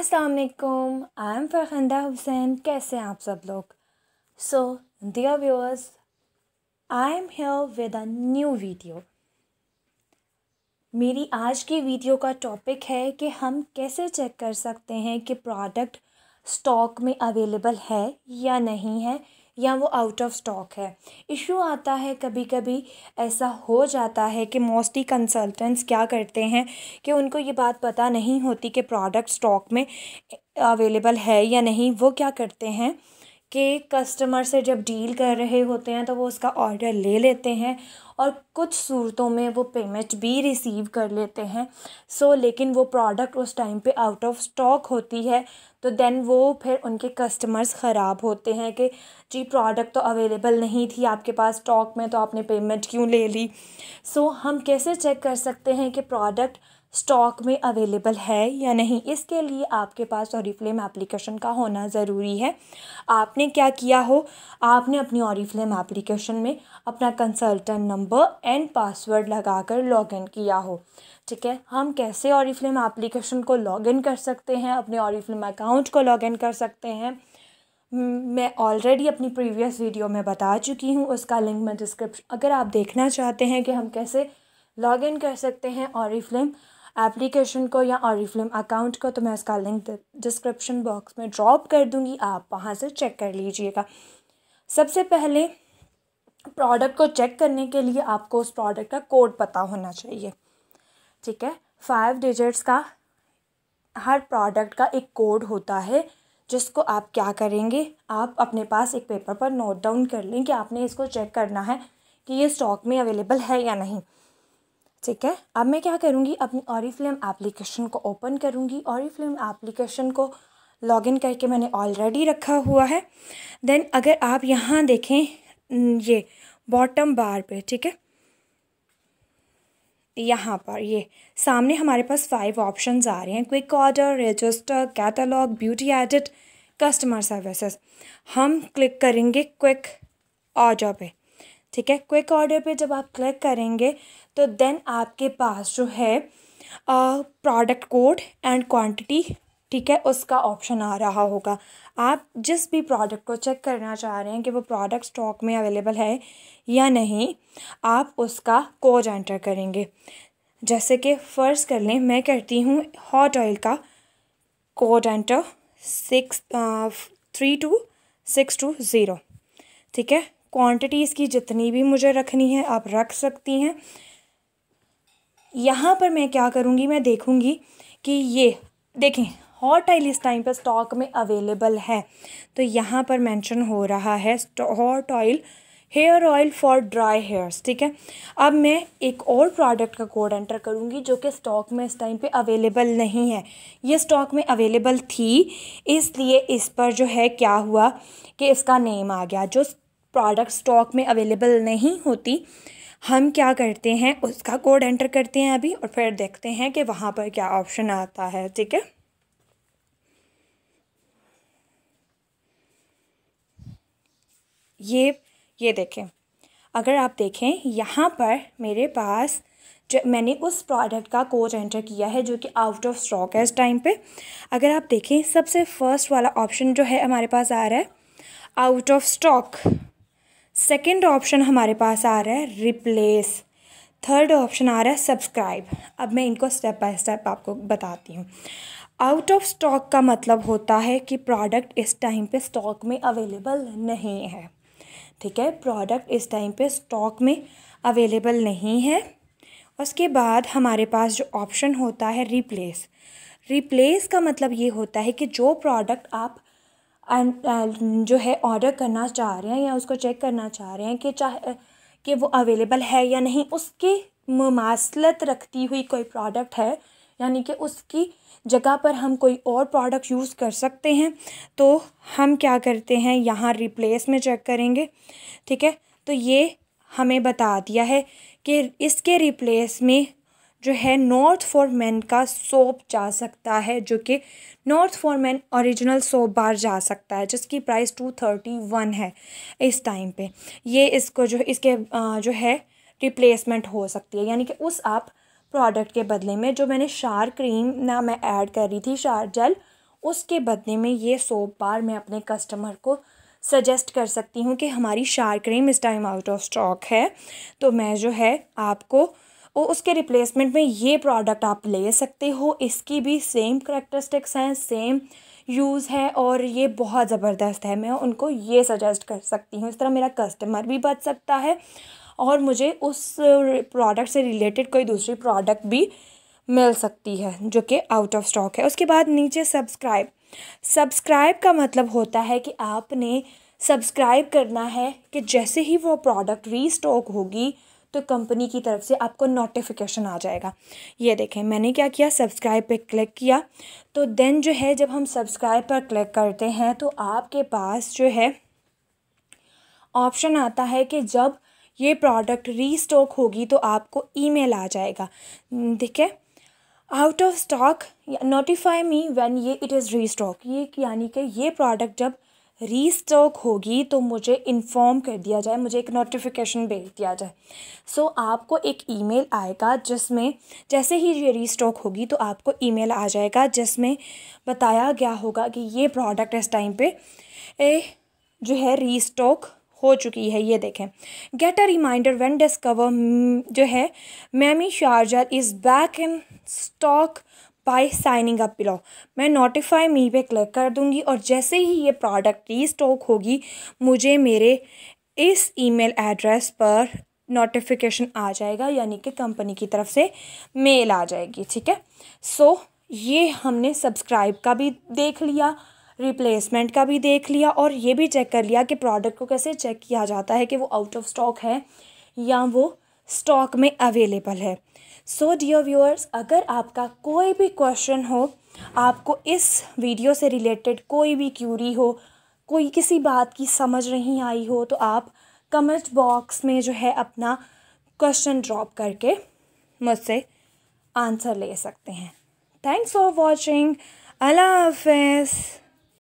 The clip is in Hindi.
अस्सलाम वालेकुम आई एम फरखंदा हुसैन कैसे हैं आप सब लोग so dear viewers I am here with a new video मेरी आज की वीडियो का टॉपिक है कि हम कैसे चेक कर सकते हैं कि प्रोडक्ट स्टॉक में अवेलेबल है या नहीं है या वो आउट ऑफ स्टॉक है इशू आता है कभी कभी ऐसा हो जाता है कि मोस्टली कंसल्टेंट्स क्या करते हैं कि उनको ये बात पता नहीं होती कि प्रोडक्ट स्टॉक में अवेलेबल है या नहीं वो क्या करते हैं के कस्टमर से जब डील कर रहे होते हैं तो वो उसका ऑर्डर ले लेते हैं और कुछ सूरतों में वो पेमेंट भी रिसीव कर लेते हैं सो so, लेकिन वो प्रोडक्ट उस टाइम पे आउट ऑफ स्टॉक होती है तो देन वो फिर उनके कस्टमर्स ख़राब होते हैं कि जी प्रोडक्ट तो अवेलेबल नहीं थी आपके पास स्टॉक में तो आपने पेमेंट क्यों ले ली सो so, हम कैसे चेक कर सकते हैं कि प्रोडक्ट स्टॉक में अवेलेबल है या नहीं इसके लिए आपके पास ऑरीफ्लेम एप्लीकेशन का होना ज़रूरी है आपने क्या किया हो आपने अपनी ऑरीफ्लेम एप्लीकेशन में अपना कंसल्टेंट नंबर एंड पासवर्ड लगाकर लॉगिन किया हो ठीक है हम कैसे ऑरीफ्लेम एप्लीकेशन को लॉगिन कर सकते हैं अपने ऑरीफ्लेम अकाउंट को लॉगिन कर सकते हैं हम्म, मैं ऑलरेडी अपनी प्रीवियस वीडियो में बता चुकी हूँ उसका लिंक मैं डिस्क्रिप्शन अगर आप देखना चाहते हैं कि हम कैसे लॉगिन कर सकते हैं ऑरीफ्लेम एप्लीकेशन को या ऑरिफ्लेम अकाउंट को तो मैं उसका लिंक डिस्क्रिप्शन बॉक्स में ड्रॉप कर दूँगी आप वहाँ से चेक कर लीजिएगा सबसे पहले प्रोडक्ट को चेक करने के लिए आपको उस प्रोडक्ट का कोड पता होना चाहिए ठीक है फाइव डिजिट्स का हर प्रोडक्ट का एक कोड होता है जिसको आप क्या करेंगे आप अपने पास एक पेपर पर नोट डाउन कर लें कि आपने इसको चेक करना है कि ये स्टॉक में अवेलेबल है या नहीं ठीक है अब मैं क्या करूँगी अपनी ऑरीफ्लेम एप्लीकेशन को ओपन करूँगी ऑरीफ्लेम एप्लीकेशन को लॉगिन करके मैंने ऑलरेडी रखा हुआ है देन अगर आप यहाँ देखें ये बॉटम बार पे ठीक है यहाँ पर ये सामने हमारे पास फाइव ऑप्शंस आ रहे हैं quick order register catalogue beauty edit customer services हम क्लिक करेंगे क्विक ऑर्डर पे ठीक है क्विक ऑर्डर पे जब आप क्लिक करेंगे तो देन आपके पास जो है प्रोडक्ट कोड एंड क्वांटिटी ठीक है उसका ऑप्शन आ रहा होगा आप जिस भी प्रोडक्ट को चेक करना चाह रहे हैं कि वो प्रोडक्ट स्टॉक में अवेलेबल है या नहीं आप उसका कोड एंटर करेंगे जैसे कि फर्स्ट कर लें मैं करती हूँ हॉट ऑयल का code enter six three two six two zero ठीक है क्वांटिटी इसकी जितनी भी मुझे रखनी है आप रख सकती हैं यहाँ पर मैं क्या करूँगी मैं देखूँगी कि ये देखें हॉट ऑयल इस टाइम पर स्टॉक में अवेलेबल है तो यहाँ पर मेंशन हो रहा है hot oil hair oil for dry hairs ठीक है अब मैं एक और प्रोडक्ट का कोड एंटर करूँगी जो कि स्टॉक में इस टाइम पे अवेलेबल नहीं है ये स्टॉक में अवेलेबल थी इसलिए इस पर जो है क्या हुआ कि इसका नेम आ गया जो प्रोडक्ट स्टॉक में अवेलेबल नहीं होती हम क्या करते हैं उसका कोड एंटर करते हैं अभी और फिर देखते हैं कि वहाँ पर क्या ऑप्शन आता है ठीक है ये ये देखें अगर आप देखें यहाँ पर मेरे पास जो मैंने उस प्रोडक्ट का कोड एंटर किया है जो कि आउट ऑफ स्टॉक है इस टाइम पे अगर आप देखें सबसे फ़र्स्ट वाला ऑप्शन जो है हमारे पास आ रहा है out of stock second option हमारे पास आ रहा है रिप्लेस थर्ड ऑप्शन आ रहा है सब्सक्राइब अब मैं इनको स्टेप बाय स्टेप आपको बताती हूँ आउट ऑफ स्टॉक का मतलब होता है कि प्रोडक्ट इस टाइम पे स्टॉक में अवेलेबल नहीं है ठीक है प्रोडक्ट इस टाइम पे स्टॉक में अवेलेबल नहीं है उसके बाद हमारे पास जो ऑप्शन होता है रिप्लेस रिप्लेस का मतलब ये होता है कि जो प्रोडक्ट आप जो है ऑर्डर करना चाह रहे हैं या उसको चेक करना चाह रहे हैं कि चाहे कि वो अवेलेबल है या नहीं उसकी ममासलत रखती हुई कोई प्रोडक्ट है यानी कि उसकी जगह पर हम कोई और प्रोडक्ट यूज़ कर सकते हैं तो हम क्या करते हैं यहाँ रिप्लेस में चेक करेंगे ठीक है तो ये हमें बता दिया है कि इसके रिप्लेस में जो है नॉर्थ फॉर मैन का सोप जा सकता है जो कि north for man original soap bar जा सकता है जिसकी प्राइस टू थर्टी वन है इस टाइम पे ये इसको जो इसके जो है रिप्लेसमेंट हो सकती है यानी कि उस आप प्रोडक्ट के बदले में जो मैंने शार क्रीम ना मैं ऐड कर रही थी शार जेल उसके बदले में ये सोप बार मैं अपने कस्टमर को सजेस्ट कर सकती हूँ कि हमारी शार क्रीम इस टाइम आउट ऑफ स्टॉक है तो मैं जो है आपको और उसके रिप्लेसमेंट में ये प्रोडक्ट आप ले सकते हो इसकी भी सेम करेक्टरिस्टिक्स हैं सेम यूज़ है और ये बहुत ज़बरदस्त है मैं उनको ये सजेस्ट कर सकती हूँ इस तरह मेरा कस्टमर भी बच सकता है और मुझे उस प्रोडक्ट से रिलेटेड कोई दूसरी प्रोडक्ट भी मिल सकती है जो कि आउट ऑफ स्टॉक है उसके बाद नीचे सब्सक्राइब सब्सक्राइब का मतलब होता है कि आपने सब्सक्राइब करना है कि जैसे ही वो प्रोडक्ट रीस्टॉक होगी तो कंपनी की तरफ से आपको नोटिफिकेशन आ जाएगा ये देखें मैंने क्या किया सब्सक्राइब पे क्लिक किया तो देन जो है जब हम सब्सक्राइब पर क्लिक करते हैं तो आपके पास जो है ऑप्शन आता है कि जब ये प्रोडक्ट रीस्टॉक होगी तो आपको ईमेल आ जाएगा देखे out of stock notify me when ये इट इज़ रीस्टॉक ये यानी कि ये प्रोडक्ट जब रीस्टॉक होगी तो मुझे इन्फॉर्म कर दिया जाए मुझे एक नोटिफिकेशन भेज दिया जाए सो so, आपको एक ईमेल आएगा जिसमें जैसे ही ये रीस्टॉक होगी तो आपको ईमेल आ जाएगा जिसमें बताया गया होगा कि ये प्रोडक्ट इस टाइम पे ए, जो है रीस्टॉक हो चुकी है ये देखें get a reminder when discover जो है मैमी शारजर is back in stock by signing up below मैं नोटिफाई मी पे क्लिक कर दूंगी और जैसे ही ये प्रोडक्ट री स्टॉक होगी मुझे मेरे इस ईमेल एड्रेस पर नोटिफिकेशन आ जाएगा यानी कि कंपनी की तरफ से मेल आ जाएगी ठीक है सो so, ये हमने सब्सक्राइब का भी देख लिया रिप्लेसमेंट का भी देख लिया और ये भी चेक कर लिया कि प्रोडक्ट को कैसे चेक किया जाता है कि वो आउट ऑफ स्टॉक है या वो स्टॉक में अवेलेबल है सो डियर व्यूअर्स अगर आपका कोई भी क्वेश्चन हो आपको इस वीडियो से रिलेटेड कोई भी क्यूरी हो कोई किसी बात की समझ नहीं आई हो तो आप कमेंट बॉक्स में जो है अपना क्वेश्चन ड्रॉप करके मुझसे आंसर ले सकते हैं थैंक्स फॉर वॉचिंग अल्लाह हाफिज़